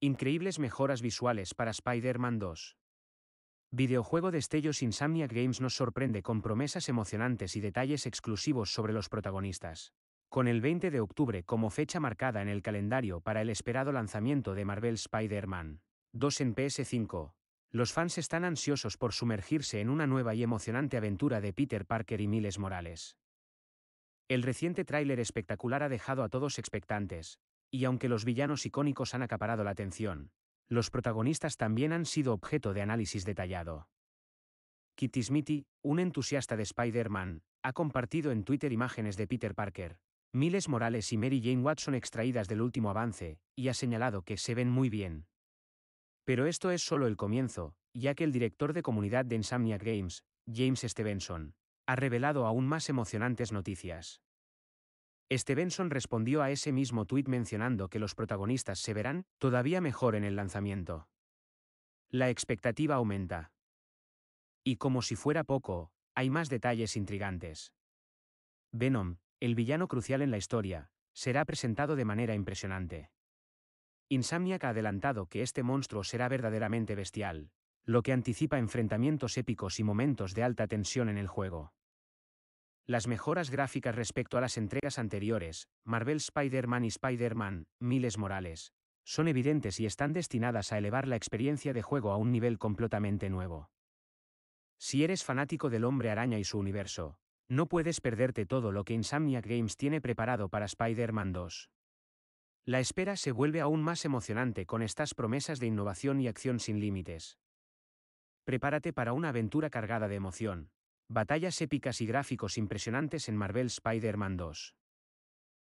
Increíbles mejoras visuales para Spider-Man 2. Videojuego Destellos Insomnia Games nos sorprende con promesas emocionantes y detalles exclusivos sobre los protagonistas. Con el 20 de octubre como fecha marcada en el calendario para el esperado lanzamiento de Marvel Spider-Man 2 en PS5, los fans están ansiosos por sumergirse en una nueva y emocionante aventura de Peter Parker y Miles Morales. El reciente tráiler espectacular ha dejado a todos expectantes, y aunque los villanos icónicos han acaparado la atención, los protagonistas también han sido objeto de análisis detallado. Kitty Smithy, un entusiasta de Spider-Man, ha compartido en Twitter imágenes de Peter Parker, Miles Morales y Mary Jane Watson extraídas del último avance, y ha señalado que se ven muy bien. Pero esto es solo el comienzo, ya que el director de comunidad de Insomniac Games, James Stevenson, ha revelado aún más emocionantes noticias. Stevenson respondió a ese mismo tuit mencionando que los protagonistas se verán todavía mejor en el lanzamiento. La expectativa aumenta. Y como si fuera poco, hay más detalles intrigantes. Venom, el villano crucial en la historia, será presentado de manera impresionante. Insomniac ha adelantado que este monstruo será verdaderamente bestial, lo que anticipa enfrentamientos épicos y momentos de alta tensión en el juego. Las mejoras gráficas respecto a las entregas anteriores, Marvel Spider-Man y Spider-Man, Miles Morales, son evidentes y están destinadas a elevar la experiencia de juego a un nivel completamente nuevo. Si eres fanático del hombre araña y su universo, no puedes perderte todo lo que Insomniac Games tiene preparado para Spider-Man 2. La espera se vuelve aún más emocionante con estas promesas de innovación y acción sin límites. Prepárate para una aventura cargada de emoción, Batallas épicas y gráficos impresionantes en Marvel Spider-Man 2.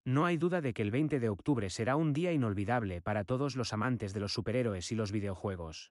No hay duda de que el 20 de octubre será un día inolvidable para todos los amantes de los superhéroes y los videojuegos.